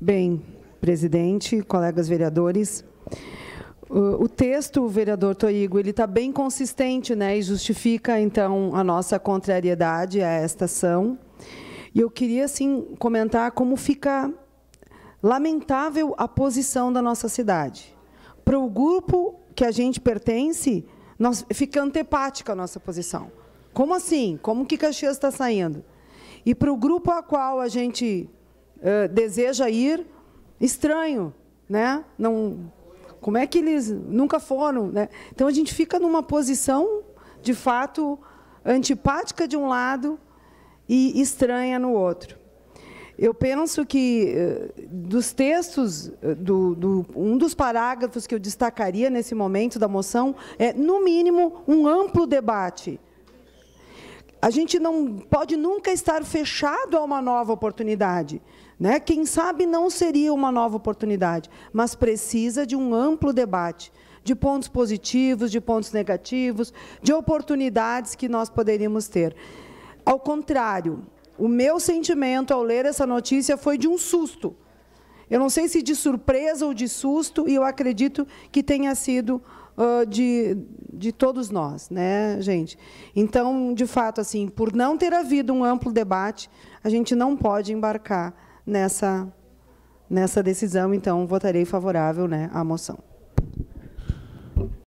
Bem, presidente, colegas vereadores, o texto, vereador Toigo, ele está bem consistente né, e justifica, então, a nossa contrariedade a esta ação. E eu queria, assim, comentar como fica lamentável a posição da nossa cidade. Para o grupo que a gente pertence, nós, fica antepática a nossa posição. Como assim? Como que Caxias está saindo? E para o grupo a qual a gente deseja ir, estranho, né? Não, como é que eles nunca foram, né? Então a gente fica numa posição, de fato, antipática de um lado e estranha no outro. Eu penso que dos textos, do, do, um dos parágrafos que eu destacaria nesse momento da moção é, no mínimo, um amplo debate a gente não pode nunca estar fechado a uma nova oportunidade. Né? Quem sabe não seria uma nova oportunidade, mas precisa de um amplo debate de pontos positivos, de pontos negativos, de oportunidades que nós poderíamos ter. Ao contrário, o meu sentimento ao ler essa notícia foi de um susto. Eu não sei se de surpresa ou de susto, e eu acredito que tenha sido uh, de, de todos nós, né, gente? Então, de fato, assim, por não ter havido um amplo debate, a gente não pode embarcar nessa, nessa decisão. Então, votarei favorável né, à moção.